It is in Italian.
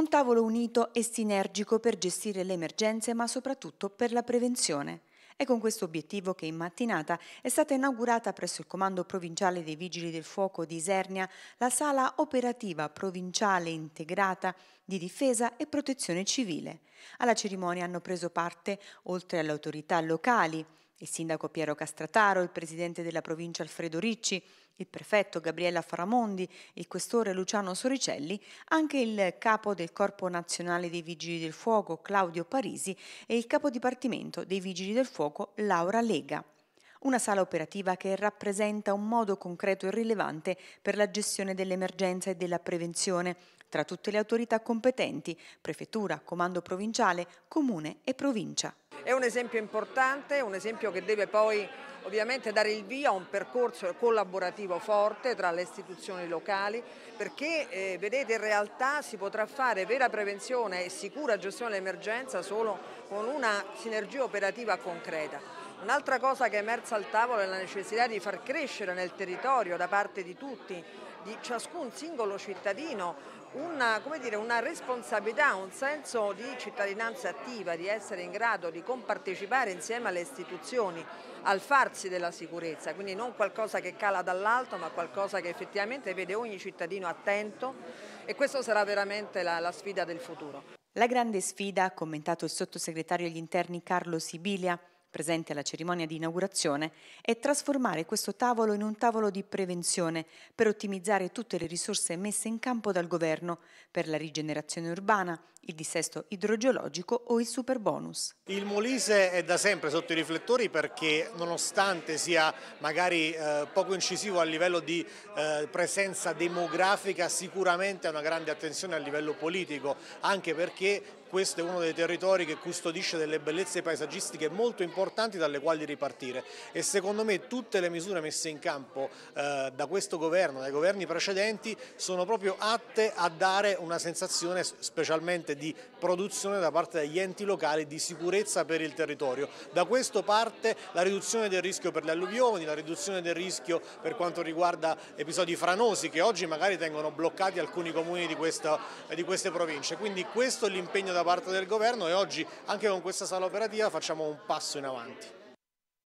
Un tavolo unito e sinergico per gestire le emergenze ma soprattutto per la prevenzione. È con questo obiettivo che in mattinata è stata inaugurata presso il Comando Provinciale dei Vigili del Fuoco di Isernia la Sala Operativa Provinciale Integrata di Difesa e Protezione Civile. Alla cerimonia hanno preso parte, oltre alle autorità locali, il sindaco Piero Castrataro, il presidente della provincia Alfredo Ricci, il prefetto Gabriella Faramondi, il questore Luciano Soricelli, anche il capo del Corpo Nazionale dei Vigili del Fuoco Claudio Parisi e il capo dipartimento dei Vigili del Fuoco Laura Lega. Una sala operativa che rappresenta un modo concreto e rilevante per la gestione dell'emergenza e della prevenzione tra tutte le autorità competenti, prefettura, comando provinciale, comune e provincia. È un esempio importante, un esempio che deve poi ovviamente dare il via a un percorso collaborativo forte tra le istituzioni locali perché eh, vedete in realtà si potrà fare vera prevenzione e sicura gestione dell'emergenza solo con una sinergia operativa concreta. Un'altra cosa che è emersa al tavolo è la necessità di far crescere nel territorio da parte di tutti, di ciascun singolo cittadino, una, dire, una, responsabilità, un senso di cittadinanza attiva, di essere in grado di compartecipare insieme alle istituzioni al farsi della sicurezza, quindi non qualcosa che cala dall'alto ma qualcosa che effettivamente vede ogni cittadino attento e questa sarà veramente la, la sfida del futuro. La grande sfida, ha commentato il sottosegretario agli interni Carlo Sibilia, presente alla cerimonia di inaugurazione, è trasformare questo tavolo in un tavolo di prevenzione per ottimizzare tutte le risorse messe in campo dal governo per la rigenerazione urbana, il dissesto idrogeologico o il superbonus. Il Molise è da sempre sotto i riflettori perché nonostante sia magari eh, poco incisivo a livello di eh, presenza demografica, sicuramente ha una grande attenzione a livello politico, anche perché questo è uno dei territori che custodisce delle bellezze paesaggistiche molto importanti dalle quali ripartire e secondo me tutte le misure messe in campo eh, da questo governo, dai governi precedenti, sono proprio atte a dare una sensazione specialmente di produzione da parte degli enti locali di sicurezza per il territorio. Da questo parte la riduzione del rischio per le alluvioni, la riduzione del rischio per quanto riguarda episodi franosi che oggi magari tengono bloccati alcuni comuni di, questa, di queste province. Quindi questo è l'impegno da da parte del governo e oggi anche con questa sala operativa facciamo un passo in avanti.